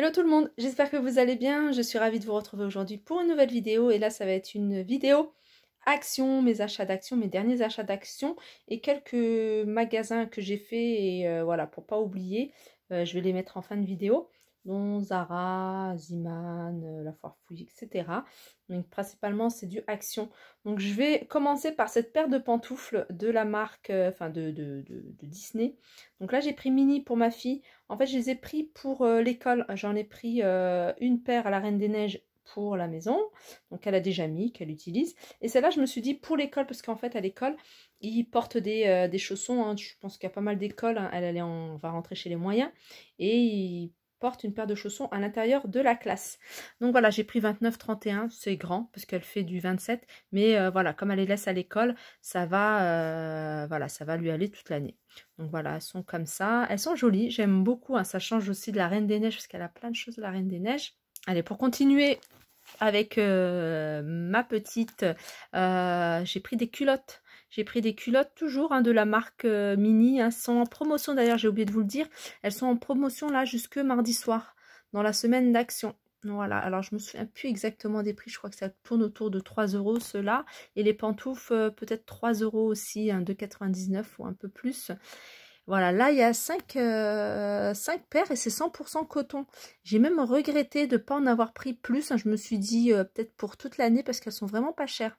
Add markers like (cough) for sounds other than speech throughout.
Hello tout le monde, j'espère que vous allez bien, je suis ravie de vous retrouver aujourd'hui pour une nouvelle vidéo et là ça va être une vidéo action, mes achats d'action, mes derniers achats d'action et quelques magasins que j'ai fait et euh, voilà pour pas oublier, euh, je vais les mettre en fin de vidéo dont Zara, Zimane, euh, la foire fouille, etc. Donc principalement c'est du action. Donc je vais commencer par cette paire de pantoufles de la marque, euh, enfin de, de, Disney. Donc là j'ai pris mini pour ma fille. En fait je les ai pris pour euh, l'école. J'en ai pris une paire à la Reine des Neiges pour la maison, donc elle a déjà mis, qu'elle utilise. Et celle-là, je me suis dit pour l'école, parce qu'en fait, à l'école, ils portent des, des chaussons. Hein. Je pense qu'il y a pas mal d'écoles. Hein. Elle, allait en, va rentrer chez les moyens. Et ils porte une paire de chaussons à l'intérieur de la classe. Donc voilà, j'ai pris 29-31, c'est grand parce qu'elle fait du 27, mais euh, voilà, comme elle les laisse à l'école, ça va euh, voilà, ça va lui aller toute l'année. Donc voilà, elles sont comme ça, elles sont jolies, j'aime beaucoup, hein. ça change aussi de la Reine des Neiges parce qu'elle a plein de choses la Reine des Neiges. Allez, pour continuer avec euh, ma petite, j'ai pris des culottes j'ai pris des culottes toujours hein, de la marque euh, Mini. Hein, sont en promotion d'ailleurs, j'ai oublié de vous le dire. Elles sont en promotion là jusque mardi soir, dans la semaine d'action. Voilà, alors je me souviens plus exactement des prix. Je crois que ça tourne autour de 3 euros ceux-là. Et les pantoufles, euh, peut-être 3 euros aussi, hein, 2,99 ou un peu plus. Voilà, là, il y a 5, euh, paires et c'est 100% coton. J'ai même regretté de ne pas en avoir pris plus. Hein. je me suis dit peut-être pour toute l'année parce qu'elles sont vraiment pas chères.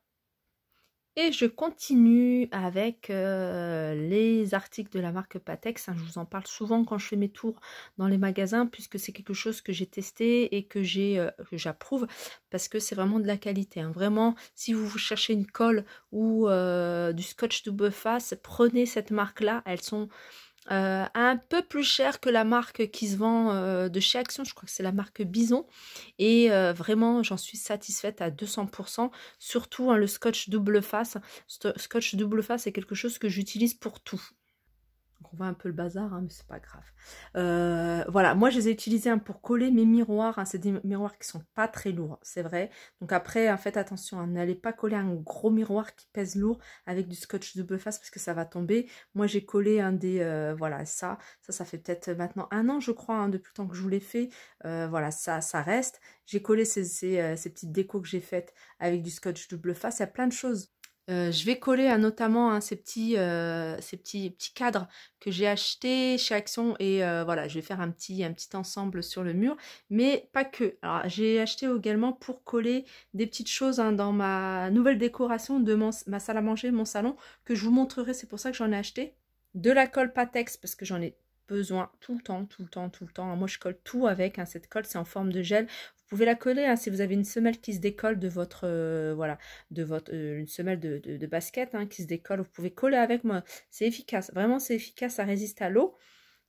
Et je continue avec euh, les articles de la marque Patex. Hein. je vous en parle souvent quand je fais mes tours dans les magasins, puisque c'est quelque chose que j'ai testé et que euh, j'approuve, parce que c'est vraiment de la qualité. Hein. Vraiment, si vous cherchez une colle ou euh, du scotch double face, prenez cette marque-là. Elles sont euh, un peu plus cher que la marque qui se vend euh, de chez Action, je crois que c'est la marque Bison. Et euh, vraiment, j'en suis satisfaite à 200%, surtout hein, le scotch double face. scotch double face est quelque chose que j'utilise pour tout on voit un peu le bazar, hein, mais c'est pas grave. Euh, voilà, moi je les ai utilisés hein, pour coller mes miroirs, ces hein, c'est des miroirs qui sont pas très lourds, c'est vrai. Donc après, faites attention, n'allez pas coller un gros miroir qui pèse lourd avec du scotch double face parce que ça va tomber. Moi j'ai collé un des, euh, voilà, ça, ça, ça fait peut-être maintenant un an je crois, depuis le temps que je vous l'ai fait, euh, voilà, ça, ça reste. J'ai collé ces, ces petites décos que j'ai faites avec du scotch double face, il y a plein de choses euh, je vais coller notamment hein, ces, petits, euh, ces petits, petits cadres que j'ai achetés chez Action et euh, voilà, je vais faire un petit, un petit ensemble sur le mur, mais pas que. Alors j'ai acheté également pour coller des petites choses hein, dans ma nouvelle décoration de ma salle à manger, mon salon, que je vous montrerai, c'est pour ça que j'en ai acheté. De la colle Patex parce que j'en ai besoin tout le temps, tout le temps, tout le temps. Moi, je colle tout avec. Hein. Cette colle, c'est en forme de gel. Vous pouvez la coller hein, si vous avez une semelle qui se décolle de votre euh, voilà de votre euh, une semelle de, de, basket hein, qui se décolle vous pouvez coller avec moi c'est efficace vraiment c'est efficace ça résiste à l'eau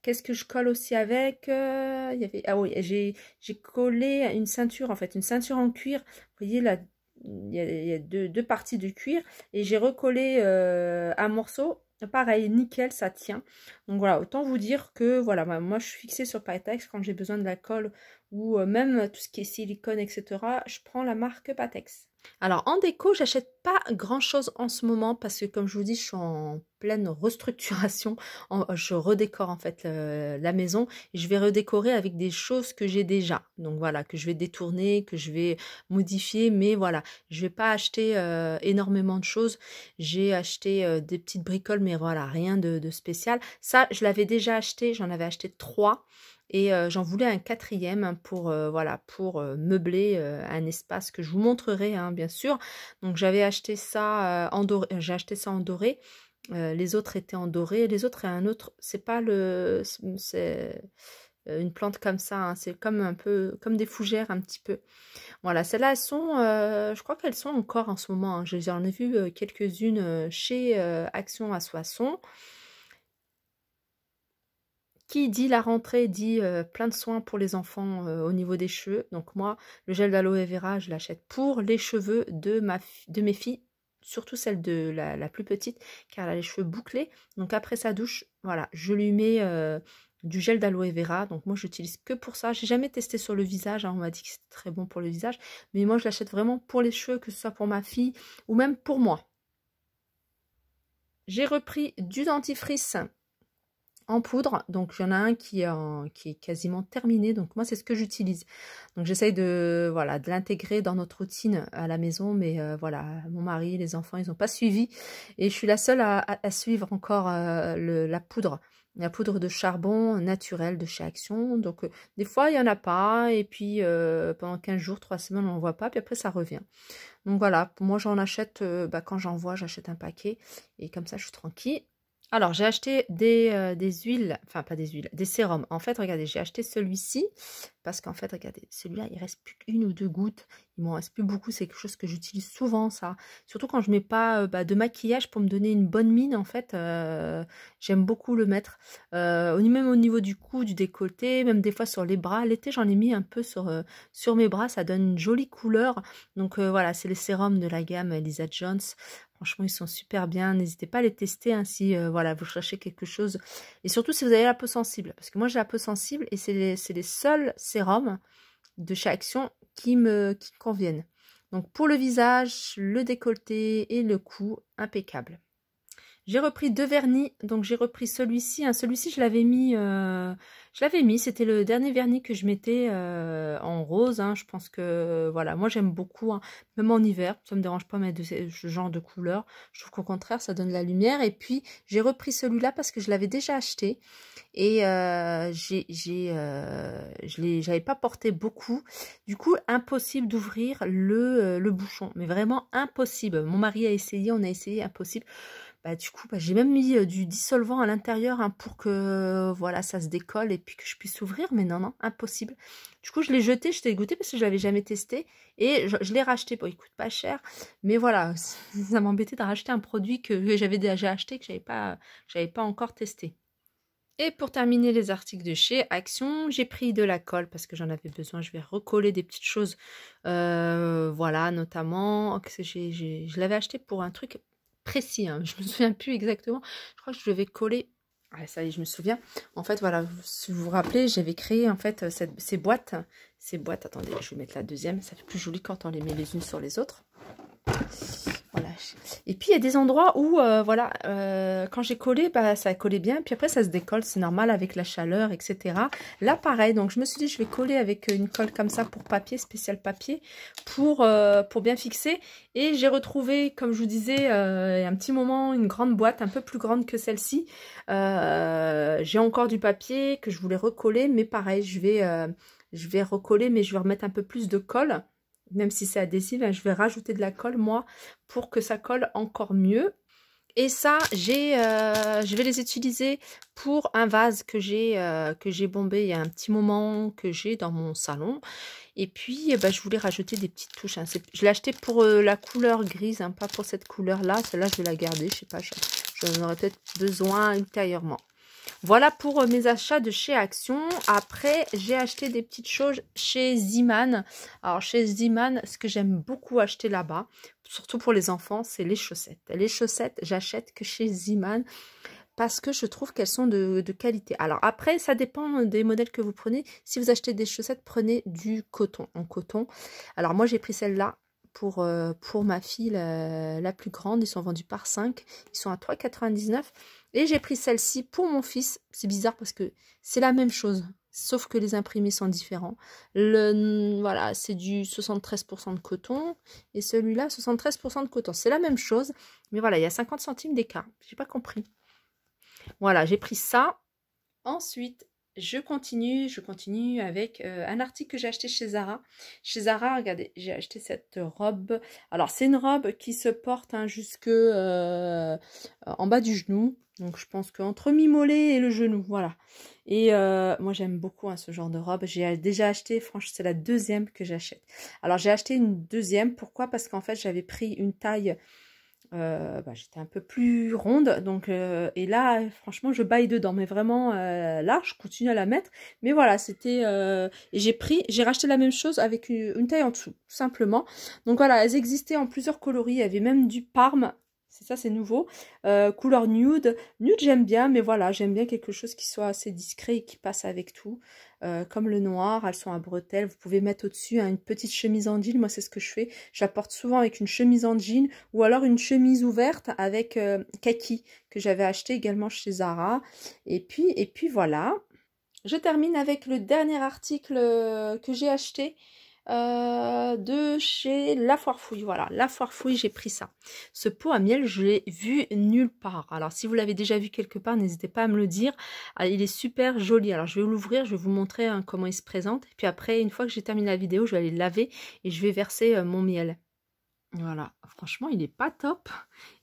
qu'est-ce que je colle aussi avec euh, ah oui j'ai collé une ceinture en fait une ceinture en cuir vous voyez là il y a, deux, deux, parties de cuir et j'ai recollé un morceau pareil nickel ça tient donc voilà autant vous dire que voilà moi je suis fixée sur Pytex quand j'ai besoin de la colle ou euh, même tout ce qui est silicone, etc., je prends la marque Patex. Alors en déco, j'achète pas grand chose en ce moment parce que comme je vous dis, je suis en pleine restructuration. je redécore en fait la maison. et Je vais redécorer avec des choses que j'ai déjà. Donc voilà, que je vais détourner, que je vais modifier. Mais voilà, je vais pas acheter euh, énormément de choses. J'ai acheté euh, des petites bricoles, mais voilà, rien de spécial. Ça, je l'avais déjà acheté. J'en avais acheté trois. Et euh, j'en voulais un quatrième pour, euh, voilà, pour euh, meubler un espace que je vous montrerai, hein, bien sûr. Donc j'avais acheté ça en doré. J'ai acheté ça en doré. les autres étaient en doré. Les autres et un autre. C'est pas le. C'est une plante comme ça, hein, c'est comme un peu comme des fougères un petit peu. Voilà, celles-là elles sont, je crois qu'elles sont encore en ce moment. Hein. J'en ai vu quelques-unes chez Action à Soissons. Qui dit la rentrée dit euh, plein de soins pour les enfants euh, au niveau des cheveux. Donc moi, le gel d'aloe vera, je l'achète pour les cheveux de, ma de mes filles, surtout celle de la, plus petite, car elle a les cheveux bouclés. Donc après sa douche, voilà, je lui mets euh, du gel d'aloe vera. Donc moi, j'utilise que pour ça. J'ai jamais testé sur le visage. Hein. On m'a dit que c'était très bon pour le visage. Mais moi, je l'achète vraiment pour les cheveux, que ce soit pour ma fille ou même pour moi. J'ai repris du dentifrice en poudre. Donc il y en a un qui est, qui est quasiment terminé. Donc moi c'est ce que j'utilise. Donc j'essaye de voilà de l'intégrer dans notre routine à la maison. Mais euh, voilà, mon mari, les enfants, ils n'ont pas suivi. Et je suis la seule à, suivre encore euh, la poudre. La poudre de charbon naturelle de chez Action. Donc euh, des fois il n'y en a pas. Et puis pendant 15 jours, 3 semaines, on n'en voit pas. Puis après ça revient. Donc voilà, moi j'en achète, bah, quand j'en vois, j'achète un paquet. Et comme ça je suis tranquille. Alors, j'ai acheté euh, des, huiles, enfin pas des huiles, des sérums. En fait, regardez, j'ai acheté celui-ci parce qu'en fait, regardez, celui-là, il reste plus qu'une ou deux gouttes. Bon, c'est plus beaucoup, c'est quelque chose que j'utilise souvent ça. Surtout quand je mets pas euh, bah, de maquillage pour me donner une bonne mine en fait. Euh, j'aime beaucoup le mettre. Euh, même au niveau du cou, du décolleté, même des fois sur les bras. L'été j'en ai mis un peu sur, sur mes bras, ça donne une jolie couleur. Donc voilà, c'est les sérums de la gamme Elisa Jones. Franchement, ils sont super bien. N'hésitez pas à les tester hein, si voilà, vous cherchez quelque chose. Et surtout si vous avez la peau sensible. Parce que moi, j'ai la peau sensible et c'est les, les, seuls sérums de chaque qui me, qui me conviennent. Donc pour le visage, le décolleté et le cou, impeccable. J'ai repris deux vernis, donc j'ai repris celui-ci. Hein, celui-ci, je l'avais mis, euh, je l'avais mis. C'était le dernier vernis que je mettais euh, en rose. Hein. je pense que voilà, moi j'aime beaucoup, hein. même en hiver, ça ne me dérange pas mais de ce genre de couleur. Je trouve qu'au contraire, ça donne de la lumière. Et puis j'ai repris celui-là parce que je l'avais déjà acheté et euh, j'ai, j'ai, je j'avais pas porté beaucoup. Du coup, impossible d'ouvrir le, le bouchon, mais vraiment impossible. Mon mari a essayé, on a essayé, impossible. Bah, du coup, bah, j'ai même mis euh, du dissolvant à l'intérieur hein, pour que euh, voilà, ça se décolle et puis que je puisse ouvrir. Mais non, non, impossible. Du coup, je l'ai jeté, je t'ai goûté parce que je l'avais jamais testé. Et je, l'ai racheté. Bon, il coûte pas cher. Mais voilà, (laughs) ça m'embêtait de racheter un produit que, j'avais déjà acheté, que j'avais pas, pas encore testé. Et pour terminer les articles de chez Action, j'ai pris de la colle parce que j'en avais besoin. Je vais recoller des petites choses. Euh, voilà, notamment, que je l'avais acheté pour un truc précis, hein, je me souviens plus exactement, je crois que je vais coller, ah, ça y est je me souviens, en fait voilà, si vous vous rappelez, j'avais créé en fait euh, ces boîtes, ces boîtes, attendez, je vais mettre la deuxième, ça fait plus joli quand on les met les unes sur les autres, et puis il y a des endroits où, euh, voilà, euh, quand j'ai collé, bah, ça collé bien. Puis après, ça se décolle, c'est normal avec la chaleur, etc. Là, pareil. Donc je me suis dit, je vais coller avec une colle comme ça pour papier, spécial papier, pour, euh, pour bien fixer. Et j'ai retrouvé, comme je vous disais, il y a un petit moment, une grande boîte, un peu plus grande que celle-ci. j'ai encore du papier que je voulais recoller, mais pareil, je vais, je vais recoller, mais je vais remettre un peu plus de colle même si c'est adhésif, hein, je vais rajouter de la colle, moi, pour que ça colle encore mieux. Et ça, j'ai, euh, je vais les utiliser pour un vase euh, que j'ai bombé il y a un petit moment, que j'ai dans mon salon. Et puis, eh ben, je voulais rajouter des petites touches. Hein. Je l'ai acheté pour euh, la couleur grise, hein, pas pour cette couleur-là. Celle-là, je vais la garder, je sais pas, j'en aurais peut-être besoin ultérieurement. Voilà pour euh, mes achats de chez Action. Après, j'ai acheté des petites choses chez Ziman. Alors, chez Ziman, ce que j'aime beaucoup acheter là-bas, surtout pour les enfants, c'est les chaussettes. Les chaussettes, j'achète que chez Ziman parce que je trouve qu'elles sont de, de, qualité. Alors après, ça dépend des modèles que vous prenez. Si vous achetez des chaussettes, prenez du coton en coton. Alors moi, j'ai pris celle-là pour, euh, pour ma fille la, plus grande. Ils sont vendus par 5. Ils sont à 3,99. Et j'ai pris celle-ci pour mon fils. C'est bizarre parce que c'est la même chose. Sauf que les imprimés sont différents. Le, voilà, c'est du 73% de coton. Et celui-là, 73% de coton. C'est la même chose. Mais voilà, il y a 50 centimes d'écart. J'ai pas compris. Voilà, j'ai pris ça. Ensuite, je continue, je continue avec euh, un article que j'ai acheté chez Zara. Chez Zara, regardez, j'ai acheté cette robe. Alors, c'est une robe qui se porte hein, jusque euh, en bas du genou. Donc, je pense qu'entre mi-mollet et le genou, voilà. Et euh, moi, j'aime beaucoup hein, ce genre de robe. J'ai déjà acheté, franchement, c'est la deuxième que j'achète. Alors, j'ai acheté une deuxième. Pourquoi Parce qu'en fait, j'avais pris une taille euh, bah, j'étais un peu plus ronde. Donc, euh, et là, franchement, je baille dedans. Mais vraiment, euh, là, je continue à la mettre. Mais voilà, c'était... et j'ai pris, j'ai racheté la même chose avec une, taille en dessous, simplement. Donc voilà, elles existaient en plusieurs coloris. Il y avait même du parme c'est ça, c'est nouveau. Euh, couleur nude. Nude, j'aime bien, mais voilà, j'aime bien quelque chose qui soit assez discret et qui passe avec tout. Euh, comme le noir, elles sont à bretelles. Vous pouvez mettre au-dessus hein, une petite chemise en jean. Moi, c'est ce que je fais. J'apporte souvent avec une chemise en jean ou alors une chemise ouverte avec euh, kaki que j'avais acheté également chez Zara. Et puis, et puis voilà. Je termine avec le dernier article que j'ai acheté. Euh, de chez La Foire Fouille. Voilà, La Foire Fouille, j'ai pris ça. Ce pot à miel, je l'ai vu nulle part. Alors, si vous l'avez déjà vu quelque part, n'hésitez pas à me le dire. Ah, il est super joli. Alors, je vais l'ouvrir, je vais vous montrer hein, comment il se présente. puis après, une fois que j'ai terminé la vidéo, je vais aller le laver et je vais verser euh, mon miel. Voilà, franchement, il n'est pas top.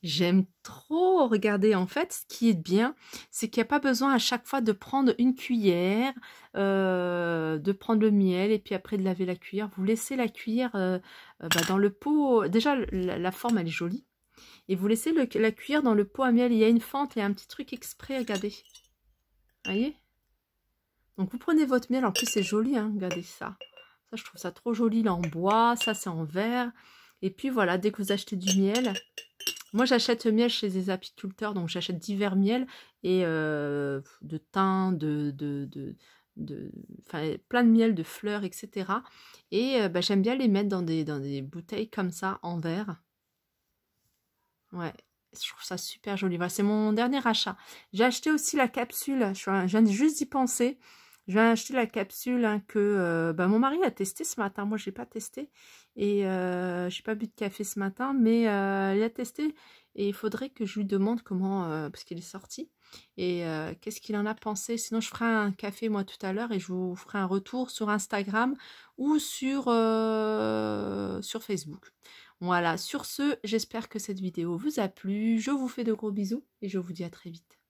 J'aime trop regarder. En fait, ce qui est bien, c'est qu'il n'y a pas besoin à chaque fois de prendre une cuillère, euh, de prendre le miel et puis après de laver la cuillère. Vous laissez la cuillère euh, euh, bah, dans le pot. Déjà, la, forme, elle est jolie. Et vous laissez la cuillère dans le pot à miel. Il y a une fente, et un petit truc exprès, regardez. voyez Donc, vous prenez votre miel. En plus, c'est joli, hein, regardez ça. Ça, je trouve ça trop joli. Là, en bois, ça, c'est en verre. Et puis voilà, dès que vous achetez du miel, moi j'achète le miel chez des apiculteurs, donc j'achète divers miels et euh, de thym, de, de, de, de plein de miel, de fleurs, etc. Et euh, bah, j'aime bien les mettre dans des, dans des bouteilles comme ça, en verre. Ouais, je trouve ça super joli. Voilà, c'est mon dernier achat. J'ai acheté aussi la capsule, je viens juste d'y penser. Je viens acheter la capsule hein, que euh, ben, mon mari a testée ce matin. Moi, je j'ai pas testé et euh, j'ai pas bu de café ce matin, mais euh, il a testé et il faudrait que je lui demande comment, euh, parce qu'il est sorti, et qu'est-ce qu'il en a pensé. Sinon, je ferai un café moi tout à l'heure et je vous ferai un retour sur Instagram ou sur, sur Facebook. Voilà, sur ce, j'espère que cette vidéo vous a plu. Je vous fais de gros bisous et je vous dis à très vite.